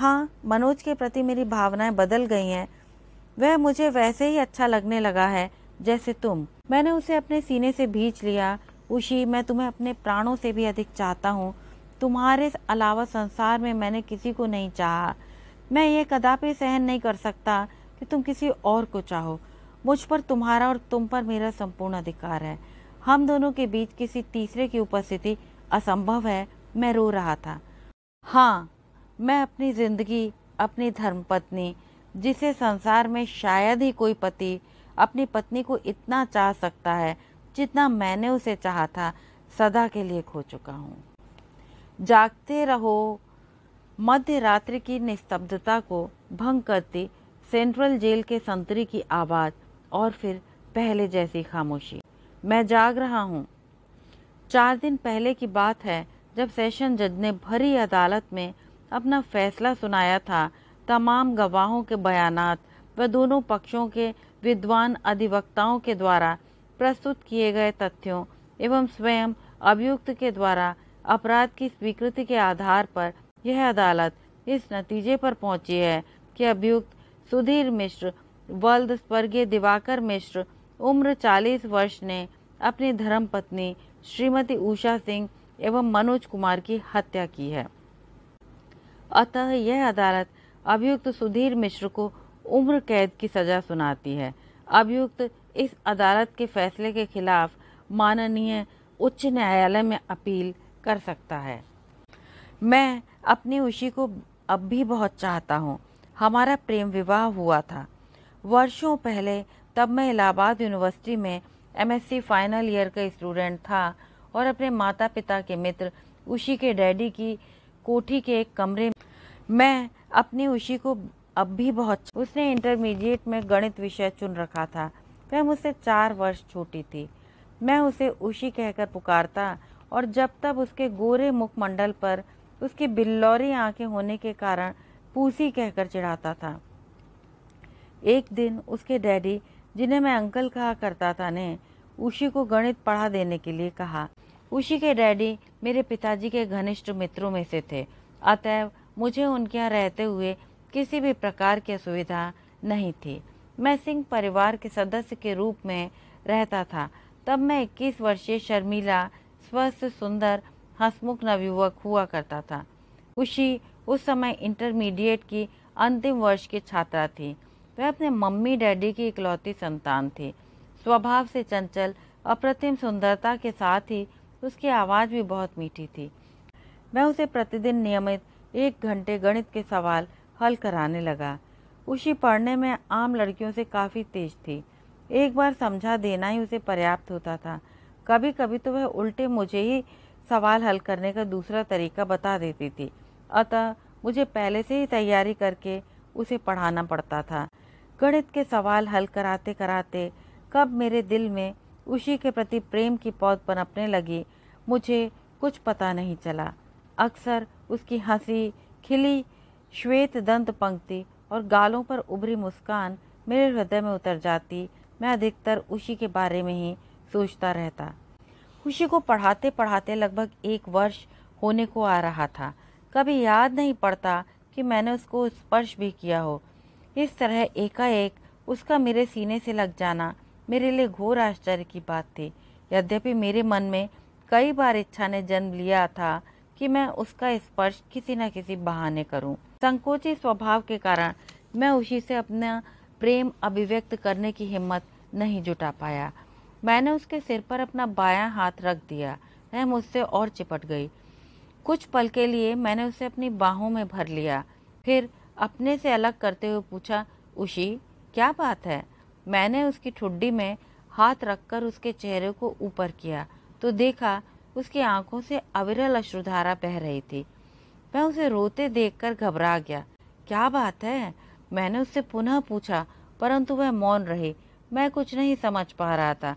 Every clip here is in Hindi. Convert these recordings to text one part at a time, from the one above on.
हाँ मनोज के प्रति मेरी भावनाएं बदल गई हैं वह मुझे वैसे ही अच्छा लगने लगा है जैसे तुम मैंने उसे अपने सीने से भींच लिया उसी मैं तुम्हें अपने प्राणों से भी अधिक चाहता हूँ तुम्हारे अलावा संसार में मैंने किसी को नहीं चाहा मैं ये कदापि सहन नहीं कर सकता कि तुम किसी और को चाहो मुझ पर तुम्हारा और तुम पर मेरा संपूर्ण अधिकार है हम दोनों के बीच किसी तीसरे की उपस्थिति असंभव है मैं रो रहा था हाँ मैं अपनी जिंदगी अपनी धर्मपत्नी जिसे संसार में शायद ही कोई पति अपनी पत्नी को इतना चाह सकता है जितना मैंने उसे चाहा था सदा के लिए खो चुका हूँ जागते रहो मध्य रात्रि की निस्तब्धता को भंग करती सेंट्रल जेल के संतरी की आवाज़ और फिर पहले जैसी खामोशी मैं जाग रहा हूँ चार दिन पहले की बात है जब सेशन जज ने भरी अदालत में अपना फैसला सुनाया था तमाम गवाहों के बयानात व दोनों पक्षों के विद्वान अधिवक्ताओं के द्वारा प्रस्तुत किए गए तथ्यों एवं स्वयं अभियुक्त के द्वारा अपराध की स्वीकृति के आधार पर यह अदालत इस नतीजे पर पहुंची है कि अभियुक्त सुधीर मिश्र वर्ल्ड स्वर्गीय दिवाकर मिश्र उम्र 40 वर्ष ने अपनी धर्मपत्नी श्रीमती उषा सिंह एवं मनोज कुमार की हत्या की है अतः यह अदालत अभियुक्त सुधीर मिश्र को उम्र कैद की सजा सुनाती है अभियुक्त इस अदालत के फैसले के खिलाफ माननीय उच्च न्यायालय में अपील कर सकता है मैं अपनी उशी को अब भी बहुत चाहता हूँ हमारा प्रेम विवाह हुआ था वर्षों पहले तब मैं इलाहाबाद यूनिवर्सिटी में एमएससी फाइनल ईयर का स्टूडेंट था और अपने माता पिता के मित्र उशी के डैडी की कोठी के एक कमरे मैं अपनी उसी को अब भी बहुत उसने इंटरमीडिएट में गणित विषय चुन रखा था वह मुझसे चार वर्ष छोटी थी मैं उसे उसी कहकर पुकारता और जब तब उसके गोरे मुखमंडल पर उसकी बिल्लौरी आंखें होने के कारण पूसी कहकर चिढ़ाता था एक दिन उसके डैडी जिन्हें मैं अंकल कहा करता था ने उषी को गणित पढ़ा देने के लिए कहा उसी के डैडी मेरे पिताजी के घनिष्ठ मित्रों में से थे अतएव मुझे उनके यहाँ रहते हुए किसी भी प्रकार की सुविधा नहीं थी मैं सिंह परिवार के सदस्य के रूप में रहता था तब मैं 21 वर्षीय शर्मिला स्वस्थ सुंदर हंसमुख नवयुवक हुआ करता था खुशी उस समय इंटरमीडिएट की अंतिम वर्ष की छात्रा थी वह अपने मम्मी डैडी की इकलौती संतान थी स्वभाव से चंचल अप्रतिम सुंदरता के साथ ही उसकी आवाज़ भी बहुत मीठी थी मैं उसे प्रतिदिन नियमित एक घंटे गणित के सवाल हल कराने लगा उसी पढ़ने में आम लड़कियों से काफ़ी तेज थी एक बार समझा देना ही उसे पर्याप्त होता था कभी कभी तो वह उल्टे मुझे ही सवाल हल करने का दूसरा तरीका बता देती थी अतः मुझे पहले से ही तैयारी करके उसे पढ़ाना पड़ता था गणित के सवाल हल कराते कराते कब मेरे दिल में उसी के प्रति प्रेम की पौध पनपने लगी मुझे कुछ पता नहीं चला अक्सर उसकी हंसी खिली श्वेत दंत पंक्ति और गालों पर उभरी मुस्कान मेरे हृदय में उतर जाती मैं अधिकतर उसी के बारे में ही सोचता रहता खुशी को पढ़ाते पढ़ाते लगभग एक वर्ष होने को आ रहा था कभी याद नहीं पड़ता कि मैंने उसको स्पर्श भी किया हो इस तरह एकाएक उसका मेरे सीने से लग जाना मेरे लिए घोर आश्चर्य की बात थी यद्यपि मेरे मन में कई बार इच्छा ने जन्म लिया था कि मैं उसका स्पर्श किसी न किसी बहाने करूं। संकोची स्वभाव के कारण मैं उसी से अपना प्रेम अभिव्यक्त करने की हिम्मत नहीं जुटा पाया मैंने उसके सिर पर अपना बायां हाथ रख दिया वह मुझसे और चिपट गई कुछ पल के लिए मैंने उसे अपनी बाहों में भर लिया फिर अपने से अलग करते हुए पूछा उशी क्या बात है मैंने उसकी ठुड्डी में हाथ रखकर उसके चेहरे को ऊपर किया तो देखा उसकी आंखों से अविरल अश्रुधारा बह रही थी मैं उसे रोते देखकर घबरा गया क्या बात है मैंने उससे पुनः पूछा परंतु वह मौन रही मैं कुछ नहीं समझ पा रहा था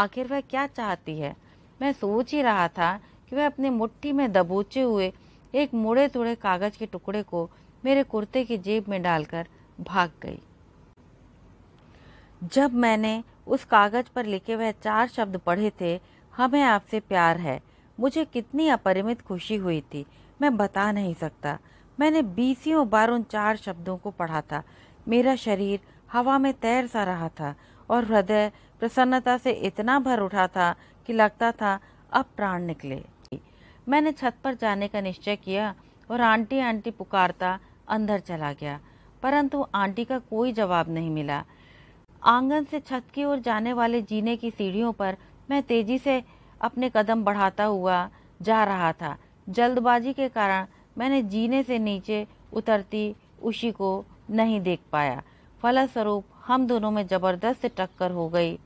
आखिर वह क्या चाहती है मैं सोच ही रहा था कि वह अपने मुट्ठी में दबोचे हुए एक मुड़े तुड़े कागज के टुकड़े को मेरे कुर्ते की जेब में डालकर भाग गई जब मैंने उस कागज पर लिखे हुए चार शब्द पढ़े थे हमें आपसे प्यार है मुझे कितनी अपरिमित खुशी हुई थी मैं बता नहीं सकता मैंने बीसियों बार उन चार शब्दों को पढ़ा था मेरा शरीर हवा में तैर सा रहा था और हृदय प्रसन्नता से इतना भर उठा था कि लगता था अब प्राण निकले मैंने छत पर जाने का निश्चय किया और आंटी आंटी पुकारता अंदर चला गया परंतु आंटी का कोई जवाब नहीं मिला आंगन से छत की ओर जाने वाले जीने की सीढ़ियों पर मैं तेजी से अपने कदम बढ़ाता हुआ जा रहा था जल्दबाजी के कारण मैंने जीने से नीचे उतरती उसी को नहीं देख पाया फलस्वरूप हम दोनों में ज़बरदस्त टक्कर हो गई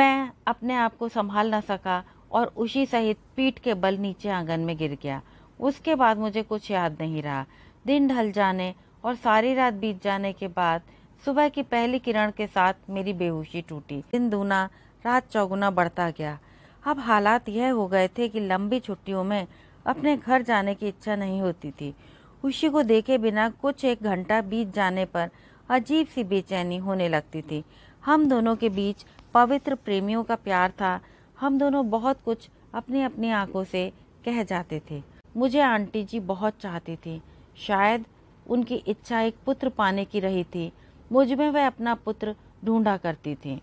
मैं अपने आप को संभाल न सका और उसी सहित पीठ के बल नीचे आंगन में गिर गया उसके बाद मुझे कुछ याद नहीं रहा दिन ढल जाने और सारी रात बीत जाने के बाद सुबह की पहली किरण के साथ मेरी बेहोशी टूटी दिन दूना रात चौगुना बढ़ता गया अब हालात यह हो गए थे कि लंबी छुट्टियों में अपने घर जाने की इच्छा नहीं होती थी उसी को देखे बिना कुछ एक घंटा बीत जाने पर अजीब सी बेचैनी होने लगती थी हम दोनों के बीच पवित्र प्रेमियों का प्यार था हम दोनों बहुत कुछ अपनी अपनी आंखों से कह जाते थे मुझे आंटी जी बहुत चाहती थी शायद उनकी इच्छा एक पुत्र पाने की रही थी मुझ में वह अपना पुत्र ढूंढा करती थी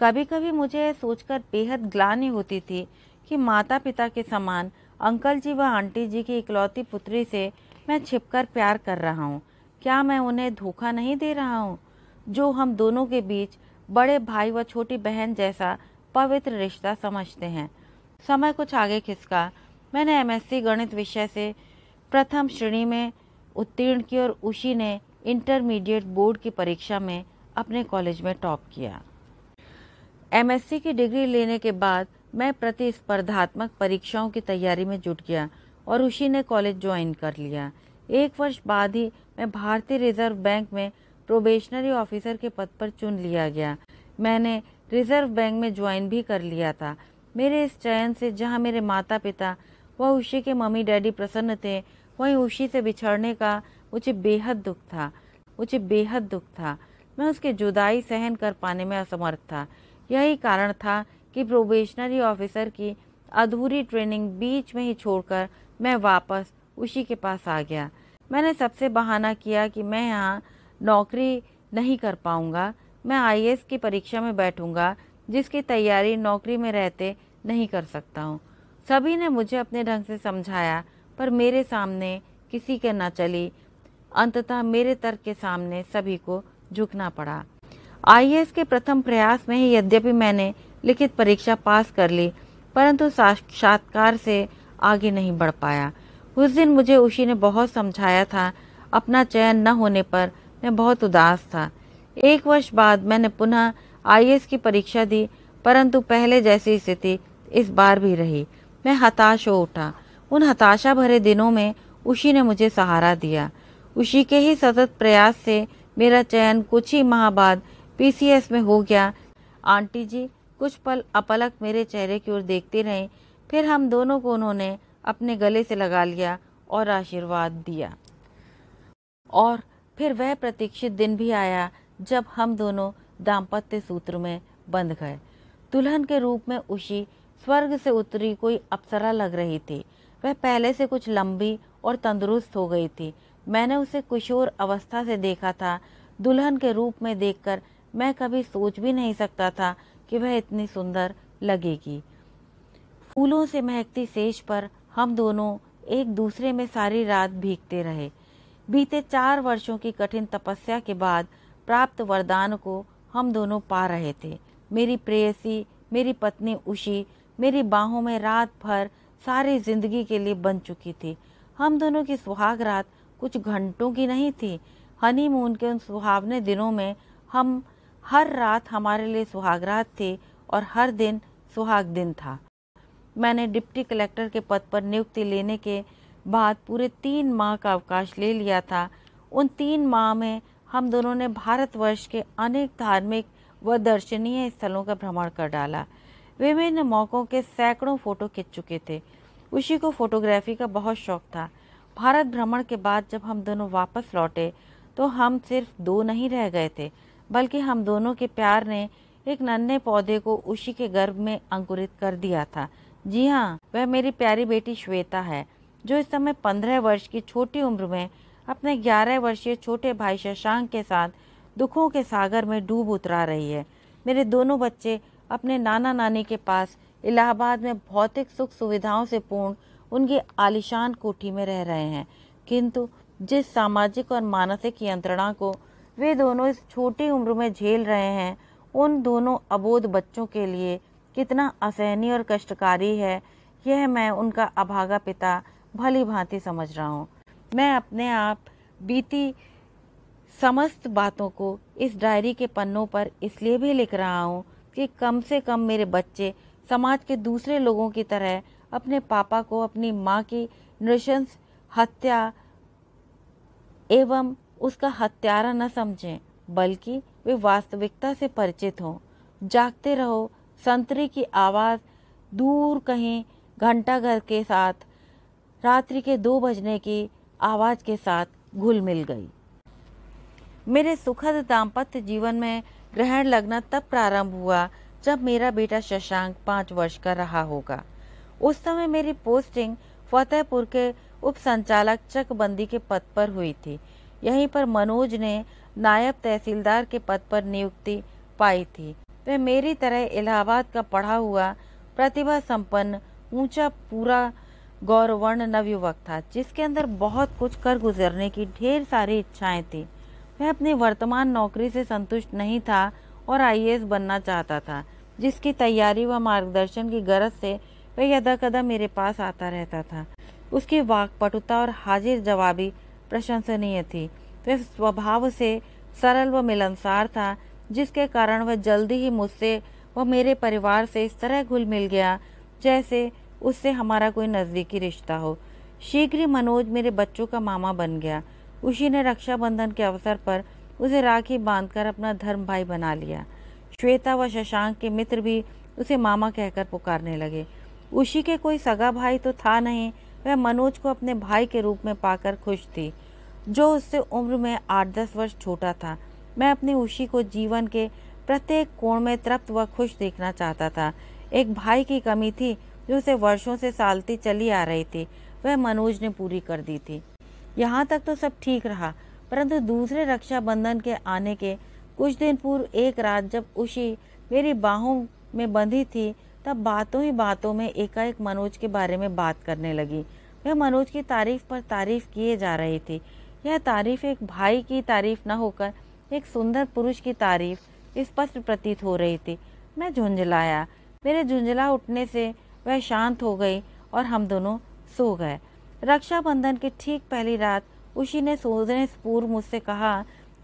कभी कभी मुझे सोचकर बेहद ग्लानी होती थी कि माता पिता के समान अंकल जी व आंटी जी की इकलौती पुत्री से मैं छिपकर प्यार कर रहा हूँ क्या मैं उन्हें धोखा नहीं दे रहा हूँ जो हम दोनों के बीच बड़े भाई व छोटी बहन जैसा पवित्र रिश्ता समझते हैं समय कुछ आगे खिसका मैंने एमएससी गणित विषय से प्रथम श्रेणी में उत्तीर्ण की और उसी ने इंटरमीडिएट बोर्ड की परीक्षा में अपने कॉलेज में टॉप किया एमएससी की डिग्री लेने के बाद मैं प्रतिस्पर्धात्मक परीक्षाओं की तैयारी में जुट गया और उसी ने कॉलेज ज्वाइन कर लिया एक वर्ष बाद ही मैं भारतीय रिजर्व बैंक में प्रोबेशनरी ऑफिसर के पद पर चुन लिया गया मैंने रिजर्व बैंक में ज्वाइन भी कर लिया था मेरे इस चयन से जहाँ मेरे माता पिता व उषी के मम्मी डैडी प्रसन्न थे वहीं उषी से बिछड़ने का मुझे बेहद दुख था मुझे बेहद दुख था मैं उसके जुदाई सहन कर पाने में असमर्थ था यही कारण था कि प्रोबेशनरी ऑफिसर की अधूरी ट्रेनिंग बीच में ही छोड़कर मैं वापस उसी के पास आ गया मैंने सबसे बहाना किया कि मैं यहाँ नौकरी नहीं कर पाऊँगा मैं आई की परीक्षा में बैठूँगा जिसकी तैयारी नौकरी में रहते नहीं कर सकता हूँ सभी ने मुझे अपने ढंग से समझाया पर मेरे सामने किसी के न चली अंततः मेरे तर्क के सामने सभी को झुकना पड़ा आईएएस के प्रथम प्रयास में ही यद्यपि मैंने लिखित परीक्षा पास कर ली परंतु साक्षात्कार से आगे नहीं बढ़ पाया उस दिन मुझे उसी ने बहुत समझाया था अपना चयन न होने पर मैं बहुत उदास था एक वर्ष बाद मैंने पुनः आई की परीक्षा दी परंतु पहले जैसी स्थिति इस बार भी रही मैं हताश हो उठा उन हताशा भरे दिनों में उसी ने मुझे सहारा दिया उसी के ही सतत प्रयास से मेरा चयन कुछ ही माह बाद पीसीएस में हो गया आंटी जी कुछ पल अपलक मेरे चेहरे की ओर देखते रहे फिर हम दोनों को उन्होंने अपने गले से लगा लिया और आशीर्वाद दिया और फिर वह प्रतीक्षित दिन भी आया जब हम दोनों दाम्पत्य सूत्र में बंध गए दुल्हन के रूप में उसी स्वर्ग से उतरी कोई अप्सरा लग रही थी वह पहले से कुछ लंबी और तंदुरुस्त हो गई थी मैंने उसे कुशोर अवस्था से देखा था दुल्हन के रूप में देखकर मैं कभी सोच भी नहीं सकता था कि वह इतनी सुंदर लगेगी फूलों से महकती शेष पर हम दोनों एक दूसरे में सारी रात भीगते रहे बीते चार वर्षों की कठिन तपस्या के बाद प्राप्त वरदान को हम दोनों पा रहे थे मेरी प्रेयसी मेरी पत्नी उषी मेरी बाहों में रात भर सारी जिंदगी के लिए बन चुकी थी हम दोनों की सुहाग रात कुछ घंटों की नहीं थी हनीमून के उन सुहावने दिनों में हम हर रात हमारे लिए सुहाग रात थी और हर दिन सुहाग दिन था मैंने डिप्टी कलेक्टर के पद पर नियुक्ति लेने के बाद पूरे तीन माह का अवकाश ले लिया था उन तीन माह में हम दोनों ने भारतवर्ष के अनेक धार्मिक व दर्शनीय स्थलों का भ्रमण कर डाला विभिन्न मौक़ों के सैकड़ों फ़ोटो खींच चुके थे उसी को फोटोग्राफी का बहुत शौक था भारत भ्रमण के बाद जब हम दोनों वापस लौटे तो हम सिर्फ दो नहीं रह गए थे बल्कि हम दोनों के प्यार ने एक नन्हे पौधे को उसी के गर्भ में अंकुरित कर दिया था जी हाँ वह मेरी प्यारी बेटी श्वेता है जो इस समय पंद्रह वर्ष की छोटी उम्र में अपने ग्यारह वर्षीय छोटे भाई शशांक के साथ दुखों के सागर में डूब उतरा रही है मेरे दोनों बच्चे अपने नाना नानी के पास इलाहाबाद में भौतिक सुख सुविधाओं से पूर्ण उनकी आलिशान कोठी में रह रहे हैं किंतु जिस सामाजिक और मानसिक यंत्रणा को वे दोनों इस छोटी उम्र में झेल रहे हैं उन दोनों अबोध बच्चों के लिए कितना असहनीय और कष्टकारी है यह मैं उनका अभागा पिता भली भांति समझ रहा हूँ मैं अपने आप बीती समस्त बातों को इस डायरी के पन्नों पर इसलिए भी लिख रहा हूँ कि कम से कम मेरे बच्चे समाज के दूसरे लोगों की तरह अपने पापा को अपनी माँ की नृशंस हत्या एवं उसका हत्यारा न समझें बल्कि वे वास्तविकता से परिचित हों जागते रहो संतरे की आवाज़ दूर कहीं घंटाघर के साथ रात्रि के दो बजने की आवाज़ के साथ घुल मिल गई मेरे सुखद दाम्पत्य जीवन में ग्रहण लगना तब प्रारंभ हुआ जब मेरा बेटा शशांक पाँच वर्ष का रहा होगा उस समय मेरी पोस्टिंग फतेहपुर के उप संचालक चकबंदी के पद पर हुई थी यहीं पर मनोज ने नायब तहसीलदार के पद पर नियुक्ति पाई थी वह मेरी तरह इलाहाबाद का पढ़ा हुआ प्रतिभा संपन्न ऊंचा पूरा गौरवर्ण नवयुवक था जिसके अंदर बहुत कुछ कर गुजरने की ढेर सारी इच्छाएं थी वह अपनी वर्तमान नौकरी से संतुष्ट नहीं था और आई बनना चाहता था जिसकी तैयारी व मार्गदर्शन की गरज से वह यदा कदा मेरे पास आता रहता था उसकी वाकपटुता और हाजिर जवाबी प्रशंसनीय थी वह स्वभाव से सरल व मिलनसार था जिसके कारण वह जल्दी ही मुझसे व मेरे परिवार से इस तरह घुल मिल गया जैसे उससे हमारा कोई नज़दीकी रिश्ता हो शीघ्र ही मनोज मेरे बच्चों का मामा बन गया उसी ने रक्षाबंधन के अवसर पर उसे राखी बांधकर अपना धर्म भाई बना लिया श्वेता व शशांक के मित्र भी उसे मामा कहकर पुकारने लगे उसी के कोई सगा भाई तो था नहीं वह मनोज को अपने भाई के रूप में पाकर खुश थी जो उससे उम्र में आठ दस वर्ष छोटा था मैं अपनी उशी को जीवन के प्रत्येक कोण में तृप्त व खुश देखना चाहता था एक भाई की कमी थी जो उसे वर्षों से सालती चली आ रही थी वह मनोज ने पूरी कर दी थी यहाँ तक तो सब ठीक रहा परंतु दूसरे रक्षाबंधन के आने के कुछ दिन पूर्व एक रात जब उसी मेरी बाहों में बंधी थी तब बातों ही बातों में एकाएक मनोज के बारे में बात करने लगी वह मनोज की तारीफ पर तारीफ किए जा रही थी यह तारीफ एक भाई की तारीफ न होकर एक सुंदर पुरुष की तारीफ स्पष्ट प्रतीत हो रही थी मैं झुंझलाया मेरे झुंझला उठने से वह शांत हो गई और हम दोनों सो गए रक्षाबंधन की ठीक पहली रात उसी ने सोने से पूर्व मुझसे कहा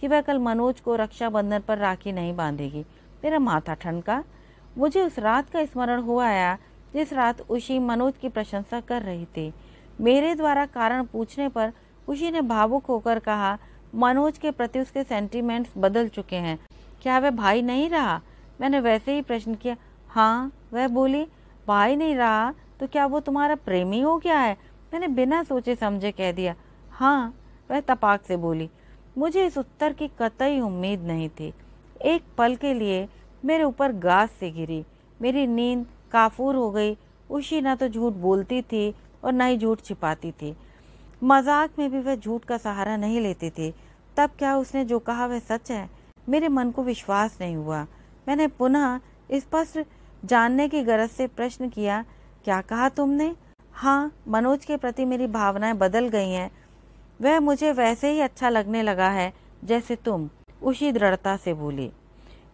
कि वह कल मनोज को रक्षाबंधन पर राखी नहीं बांधेगी मेरा माथा ठनका मुझे उस रात का स्मरण हो आया जिस रात उसी मनोज की प्रशंसा कर रही थी मेरे द्वारा कारण पूछने पर खुशी ने भावुक होकर कहा मनोज के प्रति उसके सेंटीमेंट्स बदल चुके हैं क्या वह भाई नहीं रहा मैंने वैसे ही प्रश्न किया हाँ वह बोली भाई नहीं रहा तो क्या वो तुम्हारा प्रेमी हो गया है मैंने बिना सोचे समझे कह दिया हाँ वह तपाक से बोली मुझे इस उत्तर की कतई उम्मीद नहीं थी एक पल के लिए मेरे ऊपर घास से गिरी मेरी नींद काफूर हो गई उसी ना तो झूठ बोलती थी और ना ही झूठ छिपाती थी मजाक में भी वह झूठ का सहारा नहीं लेते थे तब क्या उसने जो कहा वह सच है मेरे मन को विश्वास नहीं हुआ मैंने पुनः स्पष्ट जानने की गरज से प्रश्न किया क्या कहा तुमने हाँ मनोज के प्रति मेरी भावनाएं बदल गई हैं वह मुझे वैसे ही अच्छा लगने लगा है जैसे तुम उसी दृढ़ता से बोली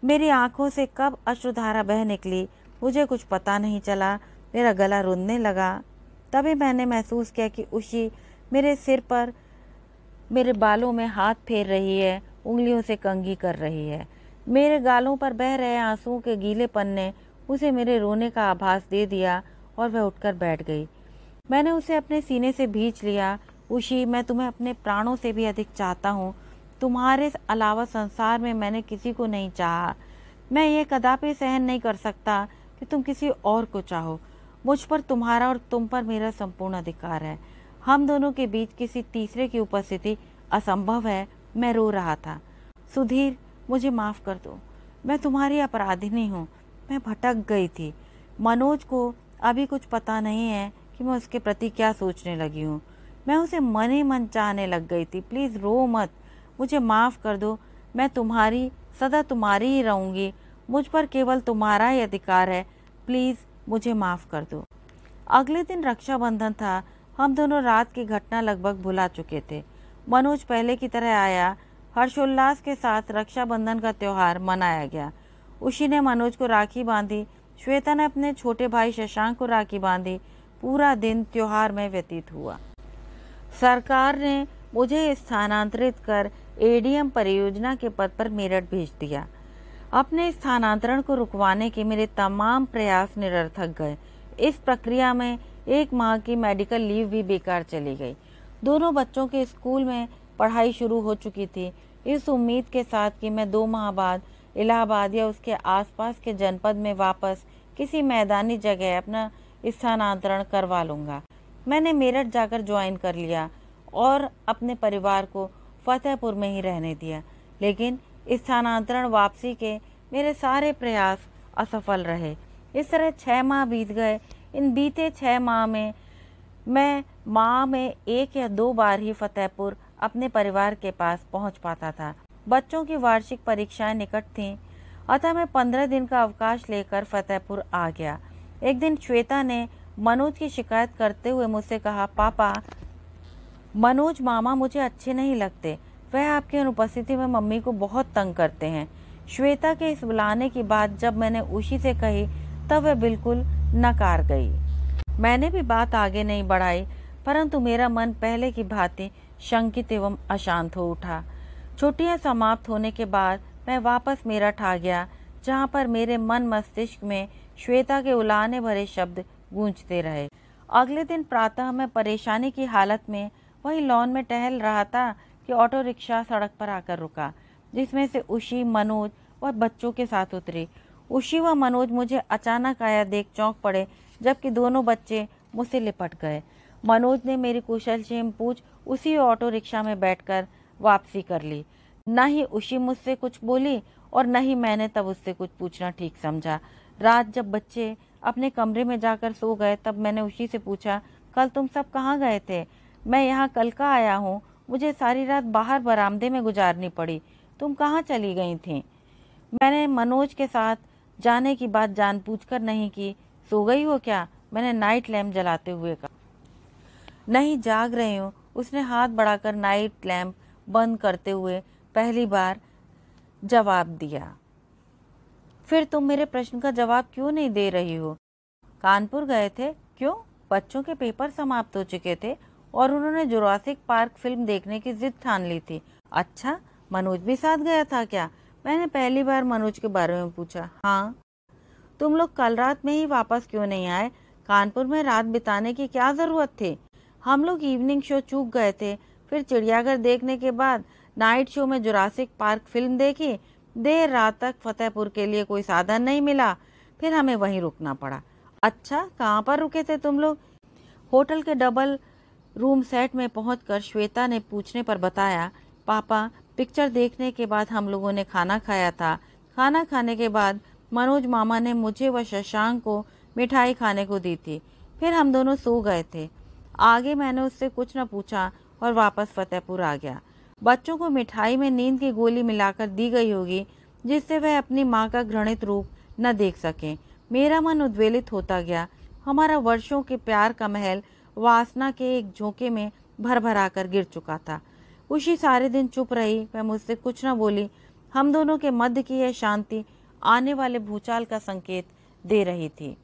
मेरी आंखों से कब अश्रुधारा बह निकली मुझे कुछ पता नहीं चला मेरा गला रुनने लगा तभी मैंने महसूस किया कि उसी मेरे सिर पर मेरे बालों में हाथ फेर रही है उंगलियों से कंघी कर रही है मेरे गालों पर बह रहे आंसुओं के पन ने उसे मेरे रोने का आभास दे दिया और वह उठकर बैठ गई मैंने उसे अपने सीने से भींच लिया उशी मैं तुम्हें अपने प्राणों से भी अधिक चाहता हूँ तुम्हारे अलावा संसार में मैंने किसी को नहीं चाहा मैं ये कदापि सहन नहीं कर सकता कि तुम किसी और को चाहो मुझ पर तुम्हारा और तुम पर मेरा संपूर्ण अधिकार है हम दोनों के बीच किसी तीसरे की उपस्थिति असंभव है मैं रो रहा था सुधीर मुझे माफ़ कर दो मैं तुम्हारी अपराधिनी हूँ मैं भटक गई थी मनोज को अभी कुछ पता नहीं है कि मैं उसके प्रति क्या सोचने लगी हूँ मैं उसे मन ही मन चाहने लग गई थी प्लीज़ रो मत मुझे माफ़ कर दो मैं तुम्हारी सदा तुम्हारी ही रहूँगी मुझ पर केवल तुम्हारा ही अधिकार है प्लीज़ मुझे माफ़ कर दो अगले दिन रक्षाबंधन था हम दोनों रात की घटना लगभग भुला चुके थे मनोज पहले की तरह आया हर्षोल्लास के साथ रक्षाबंधन का त्यौहार मनाया गया उसी ने मनोज को राखी बांधी श्वेता ने अपने छोटे भाई शशांक को राखी बांधी पूरा दिन त्यौहार में व्यतीत हुआ सरकार ने मुझे स्थानांतरित कर एडीएम परियोजना के पद पर मेरठ भेज दिया अपने स्थानांतरण को रुकवाने के मेरे तमाम प्रयास निरर्थक गए इस प्रक्रिया में एक माह की मेडिकल लीव भी बेकार चली गई दोनों बच्चों के स्कूल में पढ़ाई शुरू हो चुकी थी इस उम्मीद के साथ कि मैं दो माह बाद इलाहाबाद या उसके आसपास के जनपद में वापस किसी मैदानी जगह अपना स्थानांतरण करवा लूँगा मैंने मेरठ जाकर ज्वाइन कर लिया और अपने परिवार को फतेहपुर में ही रहने दिया लेकिन स्थानांतरण वापसी के मेरे सारे प्रयास असफल रहे इस तरह छः माह बीत गए इन बीते छः माह में मैं माह में एक या दो बार ही फतेहपुर अपने परिवार के पास पहुंच पाता था बच्चों की वार्षिक परीक्षाएं निकट थीं अतः मैं पंद्रह दिन का अवकाश लेकर फतेहपुर आ गया एक दिन श्वेता ने मनोज की शिकायत करते हुए मुझसे कहा पापा मनोज मामा मुझे अच्छे नहीं लगते वह आपकी अनुपस्थिति में मम्मी को बहुत तंग करते हैं श्वेता के इस बुलाने की बात जब मैंने उसी से कही तब वह बिल्कुल नकार गई मैंने भी बात आगे नहीं बढ़ाई परंतु मेरा मन पहले की भांति शंकित एवं अशांत हो उठा छुट्टियां समाप्त होने के बाद मैं वापस मेरठ आ गया जहाँ पर मेरे मन मस्तिष्क में श्वेता के उलाने भरे शब्द गूंजते रहे अगले दिन प्रातः मैं परेशानी की हालत में वही लॉन में टहल रहा था कि ऑटो रिक्शा सड़क पर आकर रुका जिसमें से उषी मनोज और बच्चों के साथ उतरी उषी व मनोज मुझे अचानक आया देख चौंक पड़े जबकि दोनों बच्चे मुझसे लिपट गए मनोज ने मेरी कुशल छेम पूछ उसी ऑटो रिक्शा में बैठकर वापसी कर ली न ही उषी मुझसे कुछ बोली और न ही मैंने तब उससे कुछ पूछना ठीक समझा रात जब बच्चे अपने कमरे में जाकर सो गए तब मैंने उसी से पूछा कल तुम सब कहाँ गए थे मैं यहाँ कल का आया हूँ मुझे सारी रात बाहर बरामदे में गुजारनी पड़ी तुम कहाँ चली गई थी मैंने मनोज के साथ जाने की बात जानबूझकर नहीं की सो गई हो क्या मैंने नाइट लैम्प जलाते हुए कहा नहीं जाग रही हूँ उसने हाथ बढ़ाकर नाइट लैम्प बंद करते हुए पहली बार जवाब दिया फिर तुम मेरे प्रश्न का जवाब क्यों नहीं दे रही हो कानपुर गए थे क्यों बच्चों के पेपर समाप्त हो चुके थे और उन्होंने जुरासिक पार्क फिल्म देखने की जिद ठान ली थी अच्छा मनोज भी साथ गया था क्या मैंने पहली बार मनोज के बारे में पूछा हाँ तुम लोग कल रात में ही वापस क्यों नहीं आए कानपुर में रात बिताने की क्या ज़रूरत थी हम लोग इवनिंग शो चूक गए थे फिर चिड़ियाघर देखने के बाद नाइट शो में जुरासिक पार्क फिल्म देखी देर रात तक फतेहपुर के लिए कोई साधन नहीं मिला फिर हमें वहीं रुकना पड़ा अच्छा कहाँ पर रुके थे तुम लोग होटल के डबल रूम सेट में पहुंचकर श्वेता ने पूछने पर बताया पापा पिक्चर देखने के बाद हम लोगों ने खाना खाया था खाना खाने के बाद मनोज मामा ने मुझे व शशांक को मिठाई खाने को दी थी फिर हम दोनों सो गए थे आगे मैंने उससे कुछ न पूछा और वापस फतेहपुर आ गया बच्चों को मिठाई में नींद की गोली मिलाकर दी गई होगी जिससे वह अपनी माँ का घृणित रूप न देख सकें मेरा मन उद्वेलित होता गया हमारा वर्षों के प्यार का महल वासना के एक झोंके में भर भरा कर गिर चुका था उसी सारे दिन चुप रही वह मुझसे कुछ न बोली हम दोनों के मध्य की यह शांति आने वाले भूचाल का संकेत दे रही थी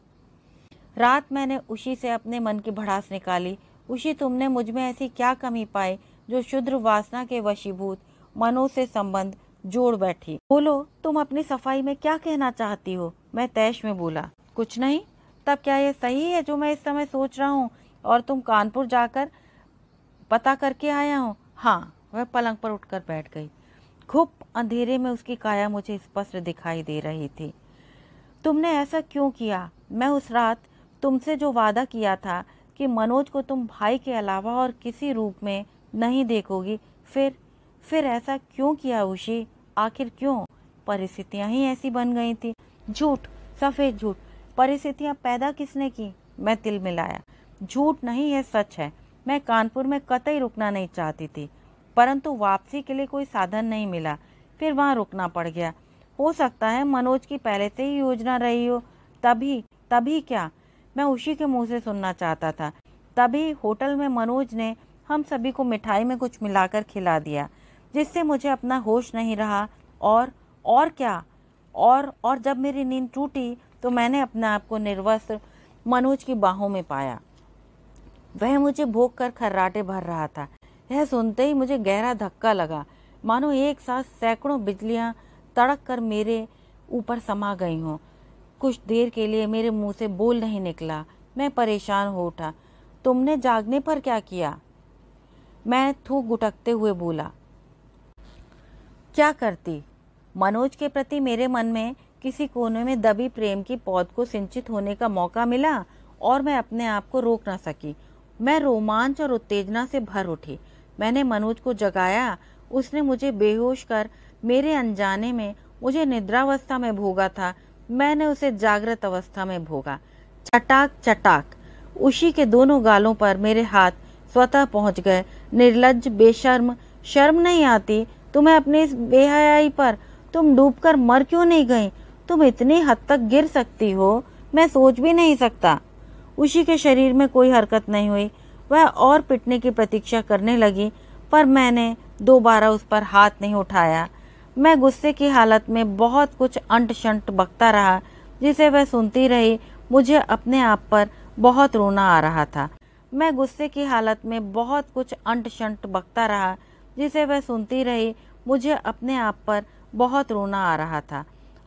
रात मैंने उसी से अपने मन की भड़ास निकाली उसी तुमने मुझ में ऐसी क्या कमी पाई जो शुद्र वासना के वशीभूत मनो से संबंध जोड़ बैठी बोलो तुम अपनी सफाई में क्या कहना चाहती हो मैं तैश में बोला कुछ नहीं तब क्या यह सही है जो मैं इस समय सोच रहा हूँ और तुम कानपुर जाकर पता करके आया हूँ हाँ वह पलंग पर उठकर बैठ गई खूब अंधेरे में उसकी काया मुझे स्पष्ट दिखाई दे रही थी तुमने ऐसा क्यों किया मैं उस रात तुमसे जो वादा किया था कि मनोज को तुम भाई के अलावा और किसी रूप में नहीं देखोगी फिर फिर ऐसा क्यों किया उषी आखिर क्यों परिस्थितियां ही ऐसी बन गई थी झूठ सफ़ेद झूठ परिस्थितियां पैदा किसने की मैं तिल मिलाया झूठ नहीं है सच है मैं कानपुर में कतई रुकना नहीं चाहती थी परंतु वापसी के लिए कोई साधन नहीं मिला फिर वहाँ रुकना पड़ गया हो सकता है मनोज की पहले से ही योजना रही हो तभी तभी क्या मैं उसी के मुंह से सुनना चाहता था तभी होटल में मनोज ने हम सभी को मिठाई में कुछ मिलाकर खिला दिया जिससे मुझे अपना होश नहीं रहा और और क्या और और जब मेरी नींद टूटी तो मैंने अपने आप को निर्वस्त्र मनोज की बाहों में पाया वह मुझे भोग कर खर्राटे भर रहा था यह सुनते ही मुझे गहरा धक्का लगा मानो एक साथ सैकड़ों बिजलियां तड़क कर मेरे ऊपर समा गई हों कुछ देर के लिए मेरे मुंह से बोल नहीं निकला मैं परेशान हो उठा तुमने जागने पर क्या किया मैं थूक गुटकते हुए बोला क्या करती मनोज के प्रति मेरे मन में किसी कोने में दबी प्रेम की पौध को सिंचित होने का मौका मिला और मैं अपने आप को रोक ना सकी मैं रोमांच और उत्तेजना से भर उठी मैंने मनोज को जगाया उसने मुझे बेहोश कर मेरे अनजाने में मुझे निद्रावस्था में भोगा था मैंने उसे जागृत अवस्था में भोगा चटाक चटाक उसी के दोनों गालों पर मेरे हाथ स्वतः पहुंच गए निर्लज बेशर्म शर्म नहीं आती तुम्हें अपने इस बेहयाई पर तुम डूबकर मर क्यों नहीं गई तुम इतनी हद तक गिर सकती हो मैं सोच भी नहीं सकता उसी के शरीर में कोई हरकत नहीं हुई वह और पिटने की प्रतीक्षा करने लगी पर मैंने दोबारा उस पर हाथ नहीं उठाया मैं गुस्से की हालत में बहुत कुछ अंट शंट बकता रहा जिसे वह सुनती रही मुझे अपने आप पर बहुत रोना आ रहा था मैं गुस्से की हालत में बहुत कुछ अंट शंट बकता रहा जिसे वह सुनती रही मुझे अपने आप पर बहुत रोना आ रहा था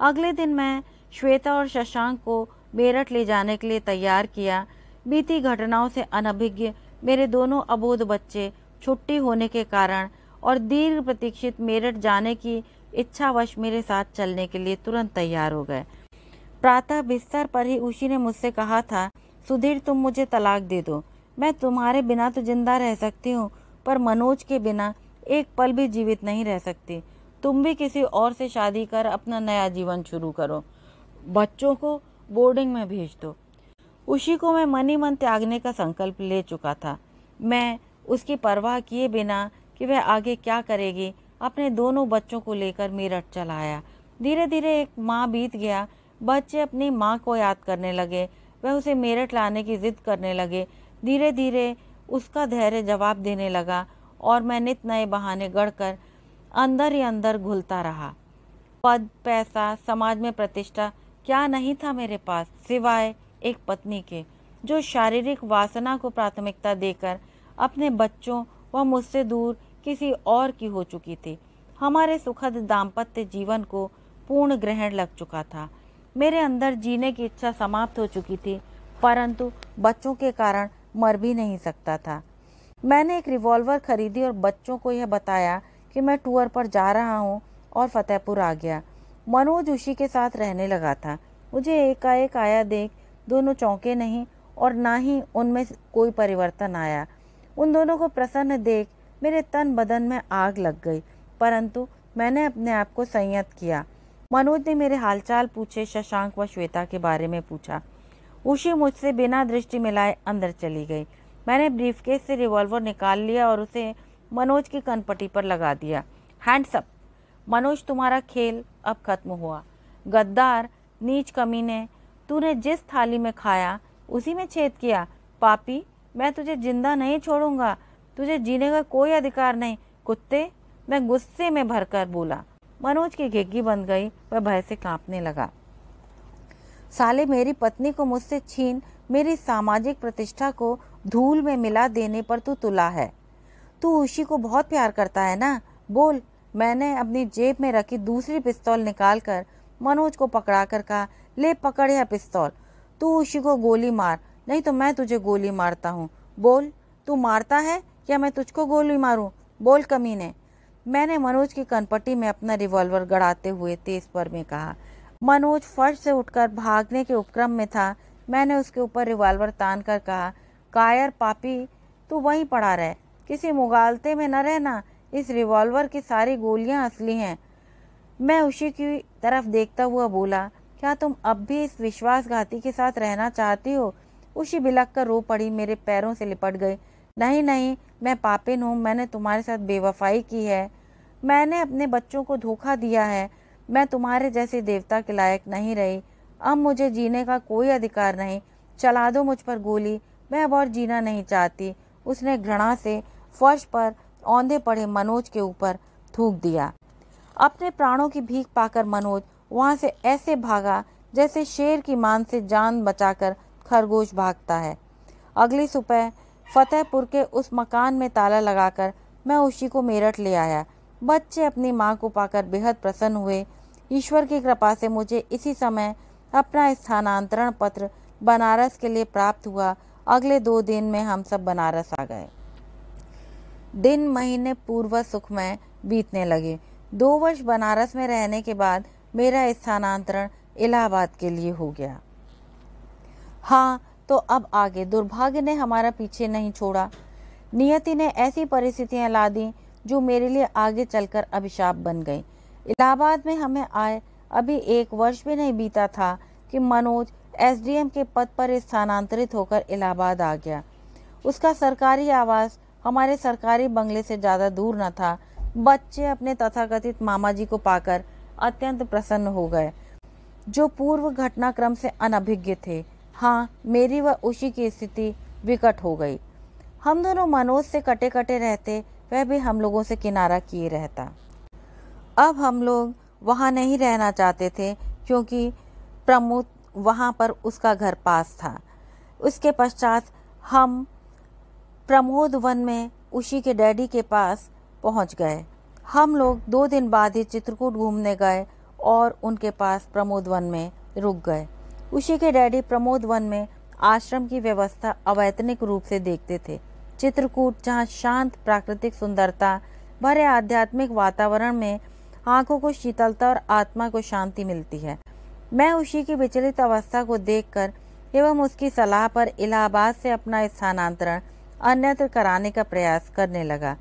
अगले दिन मैं श्वेता और शशांक को मेरठ ले जाने के लिए तैयार किया बीती घटनाओं से अनभिज्ञ मेरे दोनों अबोध बच्चे छुट्टी होने के कारण और दीर्घ प्रतीक्षित मेरठ जाने की इच्छावश मेरे साथ चलने के लिए तुरंत तैयार हो गए प्रातः बिस्तर पर ही उसी ने मुझसे कहा था सुधीर तुम मुझे तलाक दे दो मैं तुम्हारे बिना तो जिंदा रह सकती हूँ पर मनोज के बिना एक पल भी जीवित नहीं रह सकती तुम भी किसी और से शादी कर अपना नया जीवन शुरू करो बच्चों को बोर्डिंग में भेज दो उसी को मैं मनी मन त्यागने का संकल्प ले चुका था मैं उसकी परवाह किए बिना कि वह आगे क्या करेगी अपने दोनों बच्चों को लेकर मेरठ चला आया धीरे धीरे एक माँ बीत गया बच्चे अपनी माँ को याद करने लगे वह उसे मेरठ लाने की जिद करने लगे धीरे धीरे उसका धैर्य जवाब देने लगा और मैं नित नए बहाने गढ़कर अंदर ही अंदर घुलता रहा पद पैसा समाज में प्रतिष्ठा क्या नहीं था मेरे पास सिवाय एक पत्नी के जो शारीरिक वासना को प्राथमिकता देकर अपने बच्चों व मुझसे दूर किसी और की हो चुकी थी हमारे सुखद दाम्पत्य जीवन को पूर्ण ग्रहण लग चुका था मेरे अंदर जीने की इच्छा समाप्त हो चुकी थी परंतु बच्चों के कारण मर भी नहीं सकता था मैंने एक रिवॉल्वर खरीदी और बच्चों को यह बताया कि मैं टूर पर जा रहा हूँ और फतेहपुर आ गया मनोज उसी के साथ रहने लगा था मुझे एकाएक आया देख दोनों चौंके नहीं और ना ही उनमें कोई परिवर्तन आया उन दोनों को प्रसन्न देख मेरे तन बदन में आग लग गई परंतु मैंने अपने आप को संयत किया मनोज ने मेरे हालचाल पूछे शशांक व श्वेता के बारे में पूछा उषी मुझसे बिना दृष्टि मिलाए अंदर चली गई मैंने ब्रीफकेस से रिवॉल्वर निकाल लिया और उसे मनोज की कनपट्टी पर लगा दिया हैंड्सअप मनोज तुम्हारा खेल अब खत्म हुआ गद्दार नीच कमीने तूने जिस थाली में खाया उसी में छेद किया पापी मैं तुझे जिंदा नहीं छोड़ूंगा तुझे जीने का कोई अधिकार नहीं कुत्ते मैं गुस्से में भरकर बोला मनोज की घिग्गी बन गई वह भय से कांपने लगा साले मेरी पत्नी को मुझसे छीन मेरी सामाजिक प्रतिष्ठा को धूल में मिला देने पर तू तुला है तू उसी को बहुत प्यार करता है ना बोल मैंने अपनी जेब में रखी दूसरी पिस्तौल निकालकर मनोज को पकड़ा कर कहा ले पकड़ या पिस्तौल तू उसी को गोली मार नहीं तो मैं तुझे गोली मारता हूँ बोल तू मारता है या मैं तुझको गोली मारूँ बोल कमीने मैंने मनोज की कनपट्टी में अपना रिवॉल्वर गड़ाते हुए तेज पर में कहा मनोज फर्श से उठकर भागने के उपक्रम में था मैंने उसके ऊपर रिवॉल्वर तान कर कहा कायर पापी तू वहीं पड़ा रहे किसी मुगालते में न रहना इस रिवॉल्वर की सारी गोलियां असली हैं मैं उसी की तरफ देखता हुआ बोला क्या तुम अब भी इस विश्वासघाती के साथ रहना चाहती हो उसी बिलक कर रो पड़ी मेरे पैरों से लिपट गई नहीं नहीं मैं पापिन हूँ मैंने तुम्हारे साथ बेवफाई की है मैंने अपने बच्चों को धोखा दिया है मैं तुम्हारे जैसे देवता के लायक नहीं रही अब मुझे जीने का कोई अधिकार नहीं चला दो मुझ पर गोली मैं अब और जीना नहीं चाहती उसने घृणा से फर्श पर औंधे पड़े मनोज के ऊपर थूक दिया अपने प्राणों की भीख पाकर मनोज वहां से ऐसे भागा जैसे शेर की मान से जान बचाकर खरगोश भागता है अगली सुबह फतेहपुर के उस मकान में ताला लगाकर मैं उसी को मेरठ ले आया बच्चे अपनी माँ को पाकर बेहद प्रसन्न हुए ईश्वर की कृपा से मुझे इसी समय अपना स्थानांतरण पत्र बनारस के लिए प्राप्त हुआ अगले दो दिन में हम सब बनारस आ गए दिन महीने पूर्व सुख में बीतने लगे दो वर्ष बनारस में रहने के बाद मेरा स्थानांतरण इलाहाबाद के लिए हो गया हाँ तो अब आगे दुर्भाग्य ने हमारा पीछे नहीं छोड़ा नियति ने ऐसी परिस्थितियां ला दी जो मेरे लिए आगे चलकर अभिशाप बन गई इलाहाबाद में हमें आए अभी एक वर्ष भी नहीं बीता था कि मनोज एसडीएम के पद पर स्थानांतरित होकर इलाहाबाद आ गया उसका सरकारी आवास हमारे सरकारी बंगले से ज़्यादा दूर न था बच्चे अपने तथाकथित मामा जी को पाकर अत्यंत प्रसन्न हो गए जो पूर्व घटनाक्रम से अनभिज्ञ थे हाँ मेरी व उसी की स्थिति विकट हो गई हम दोनों मनोज से कटे कटे रहते वह भी हम लोगों से किनारा किए रहता अब हम लोग वहाँ नहीं रहना चाहते थे क्योंकि प्रमोद वहाँ पर उसका घर पास था उसके पश्चात हम प्रमोद वन में उसी के डैडी के पास पहुंच गए हम लोग दो दिन बाद ही चित्रकूट घूमने गए और उनके पास प्रमोद वन में रुक गए उसी के डैडी प्रमोद वन में आश्रम की व्यवस्था अवैतनिक रूप से देखते थे चित्रकूट जहाँ शांत प्राकृतिक सुंदरता भरे आध्यात्मिक वातावरण में आंखों को शीतलता और आत्मा को शांति मिलती है मैं उसी की विचलित अवस्था को देखकर एवं उसकी सलाह पर इलाहाबाद से अपना स्थानांतरण अन्यत्र कराने का प्रयास करने लगा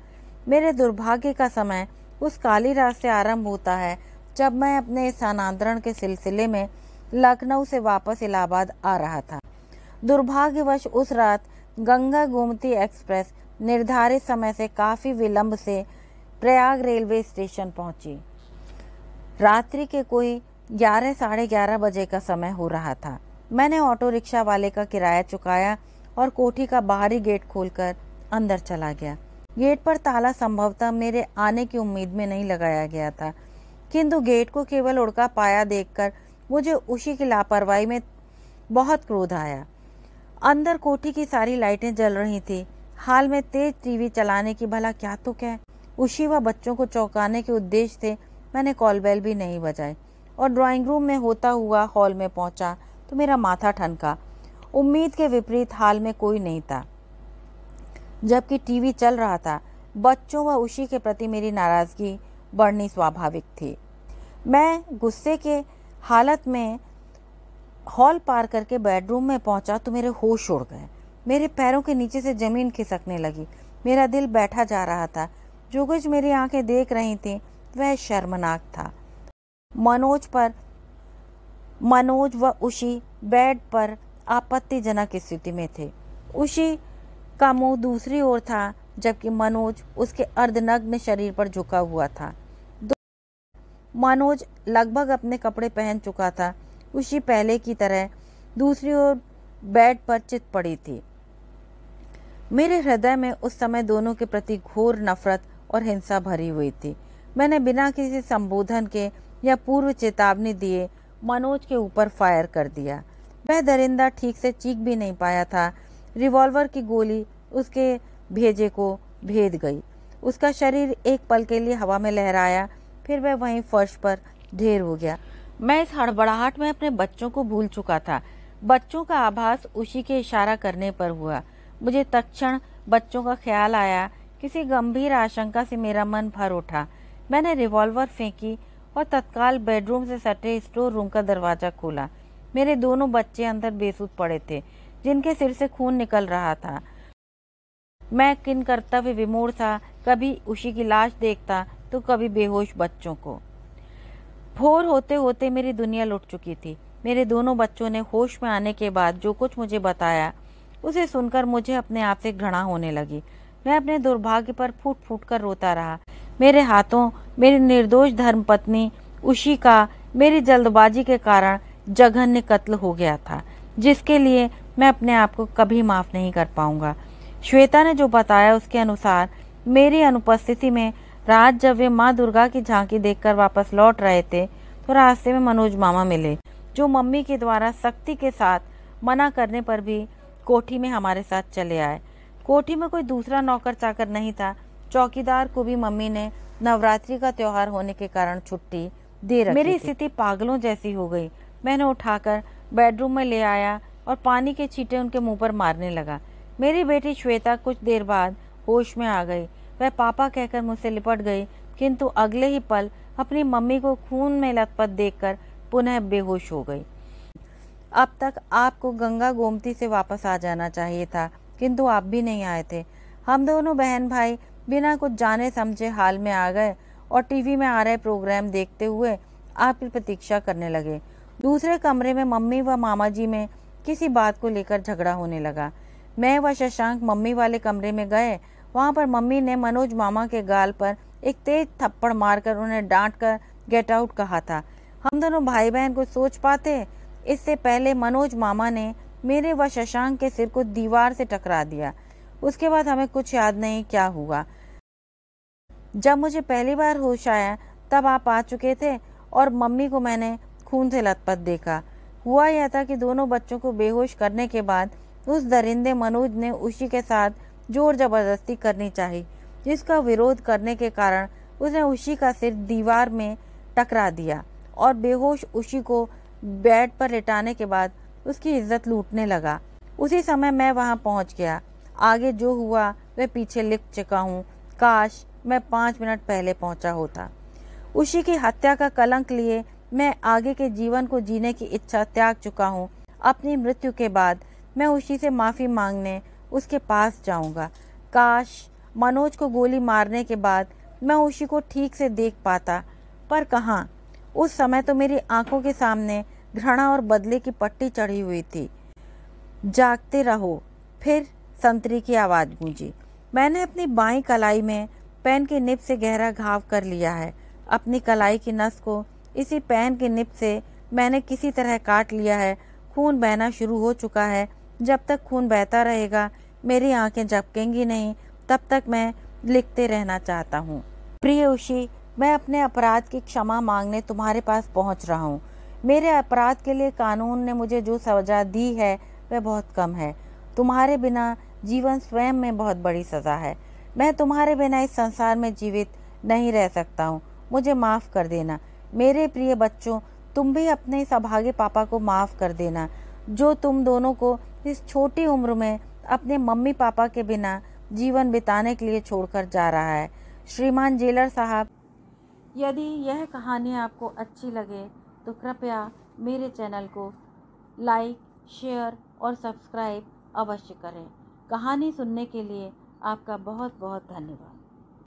मेरे दुर्भाग्य का समय उस काली रात से आरंभ होता है जब मैं अपने स्थानांतरण के सिलसिले में लखनऊ से वापस इलाहाबाद आ रहा था दुर्भाग्यवश उस रात गंगा गोमती एक्सप्रेस निर्धारित समय से काफ़ी विलंब से प्रयाग रेलवे स्टेशन पहुंची रात्रि के कोई ग्यारह साढ़े ग्यारह बजे का समय हो रहा था मैंने ऑटो रिक्शा वाले का किराया चुकाया और कोठी का बाहरी गेट खोलकर अंदर चला गया गेट पर ताला संभवतः मेरे आने की उम्मीद में नहीं लगाया गया था किंतु गेट को केवल उड़का पाया देखकर मुझे उसी की लापरवाही में बहुत क्रोध आया अंदर कोठी की सारी लाइटें जल रही थी हाल में तेज टीवी चलाने की भला क्या तो क्या उसी व बच्चों को चौंकाने के उद्देश्य से मैंने कॉल बेल भी नहीं बजाई और ड्राइंग रूम में होता हुआ हॉल में पहुंचा तो मेरा माथा ठनका उम्मीद के विपरीत हाल में कोई नहीं था जबकि टीवी चल रहा था बच्चों व उसी के प्रति मेरी नाराज़गी बढ़नी स्वाभाविक थी मैं गुस्से के हालत में हॉल पार करके बेडरूम में पहुंचा तो मेरे होश उड़ गए मेरे पैरों के नीचे से ज़मीन खिसकने लगी मेरा दिल बैठा जा रहा था जो कुछ मेरी आंखें देख रही थी वह शर्मनाक था मनोज पर मनोज व उषी बेड पर आपत्तिजनक स्थिति में थे उसी का मुंह दूसरी ओर था जबकि मनोज उसके अर्धनग्न शरीर पर झुका हुआ था मनोज लगभग अपने कपड़े पहन चुका था उसी पहले की तरह दूसरी ओर बेड पर चित पड़ी थी मेरे हृदय में उस समय दोनों के प्रति घोर नफरत और हिंसा भरी हुई थी मैंने बिना किसी संबोधन के या पूर्व चेतावनी दिए मनोज के ऊपर फायर कर दिया वह दरिंदा ठीक से चीख भी नहीं पाया था रिवॉल्वर की गोली उसके भेजे को भेद गई उसका शरीर एक पल के लिए हवा में लहराया फिर वह वहीं फर्श पर ढेर हो गया मैं इस हड़बड़ाहट में अपने बच्चों को भूल चुका था बच्चों का आभास उसी के इशारा करने पर हुआ मुझे तक्षण बच्चों का ख्याल आया किसी गंभीर आशंका से मेरा मन भर उठा मैंने रिवॉल्वर फेंकी और तत्काल बेडरूम से सटे स्टोर रूम का दरवाज़ा खोला मेरे दोनों बच्चे अंदर बेसुध पड़े थे जिनके सिर से खून निकल रहा था मैं किन कर्तव्य विमूढ़ था कभी उसी की लाश देखता तो कभी बेहोश बच्चों को भोर होते होते मेरी दुनिया लुट चुकी थी मेरे दोनों बच्चों ने होश में आने के बाद जो कुछ मुझे बताया उसे सुनकर मुझे अपने आप से घृणा होने लगी मैं अपने दुर्भाग्य पर फूट फूट कर रोता रहा मेरे हाथों मेरी निर्दोष धर्मपत्नी उसी का मेरी जल्दबाजी के कारण जघन्य कत्ल हो गया था जिसके लिए मैं अपने आप को कभी माफ़ नहीं कर पाऊंगा श्वेता ने जो बताया उसके अनुसार मेरी अनुपस्थिति में रात जब वे माँ दुर्गा की झांकी देखकर वापस लौट रहे थे तो रास्ते में मनोज मामा मिले जो मम्मी के द्वारा सख्ती के साथ मना करने पर भी कोठी में हमारे साथ चले आए कोठी में कोई दूसरा नौकर चाकर नहीं था चौकीदार को भी मम्मी ने नवरात्रि का त्योहार होने के कारण छुट्टी दे रखी मेरी स्थिति पागलों जैसी हो गई मैंने उठाकर बेडरूम में ले आया और पानी के छींटे उनके मुंह पर मारने लगा मेरी बेटी श्वेता कुछ देर बाद होश में आ गई वह पापा कहकर मुझसे लिपट गई किंतु अगले ही पल अपनी मम्मी को खून में लथपथ देखकर पुनः बेहोश हो गई अब तक आपको गंगा गोमती से वापस आ जाना चाहिए था किंतु आप भी नहीं आए थे हम दोनों बहन भाई बिना कुछ जाने समझे हाल में आ गए और टीवी में आ रहे प्रोग्राम देखते हुए आपकी प्रतीक्षा करने लगे दूसरे कमरे में मम्मी व मामा जी में किसी बात को लेकर झगड़ा होने लगा मैं व शशांक मम्मी वाले कमरे में गए वहाँ पर मम्मी ने मनोज मामा के गाल पर एक तेज थप्पड़ मारकर उन्हें डांट कर गेट आउट कहा था हम दोनों भाई बहन को सोच पाते इससे पहले मनोज मामा ने मेरे व शशांक के सिर को दीवार से टकरा दिया उसके बाद हमें कुछ याद नहीं क्या हुआ जब मुझे पहली बार होश आया तब आप आ चुके थे और मम्मी को मैंने खून से लथपथ देखा हुआ यह था कि दोनों बच्चों को बेहोश करने के बाद उस दरिंदे मनोज ने उसी के साथ जोर जबरदस्ती करनी चाहिए जिसका विरोध करने के कारण उसने उसी का सिर दीवार में टकरा दिया और बेहोश उसी को बेड पर लिटाने के बाद उसकी इज्जत लूटने लगा उसी समय मैं वहां पहुंच गया आगे जो हुआ वह पीछे लिख चुका हूँ काश मैं पांच मिनट पहले पहुंचा होता उसी की हत्या का कलंक लिए मैं आगे के जीवन को जीने की इच्छा त्याग चुका हूँ अपनी मृत्यु के बाद मैं उसी से माफ़ी मांगने उसके पास जाऊँगा काश मनोज को गोली मारने के बाद मैं उसी को ठीक से देख पाता पर कहाँ उस समय तो मेरी आंखों के सामने घृणा और बदले की पट्टी चढ़ी हुई थी जागते रहो फिर संतरी की आवाज़ गूंजी मैंने अपनी बाई कलाई में पेन के निब से गहरा घाव कर लिया है अपनी कलाई की नस को इसी पेन के निप से मैंने किसी तरह काट लिया है खून बहना शुरू हो चुका है जब तक खून बहता रहेगा मेरी आंखें झपकेंगी नहीं तब तक मैं लिखते रहना चाहता हूँ प्रिय उषी मैं अपने अपराध की क्षमा मांगने तुम्हारे पास पहुँच रहा हूँ मेरे अपराध के लिए कानून ने मुझे जो सजा दी है वह बहुत कम है तुम्हारे बिना जीवन स्वयं में बहुत बड़ी सज़ा है मैं तुम्हारे बिना इस संसार में जीवित नहीं रह सकता हूँ मुझे माफ़ कर देना मेरे प्रिय बच्चों तुम भी अपने सभागे पापा को माफ़ कर देना जो तुम दोनों को इस छोटी उम्र में अपने मम्मी पापा के बिना जीवन बिताने के लिए छोड़कर जा रहा है श्रीमान जेलर साहब यदि यह कहानी आपको अच्छी लगे तो कृपया मेरे चैनल को लाइक शेयर और सब्सक्राइब अवश्य करें कहानी सुनने के लिए आपका बहुत बहुत धन्यवाद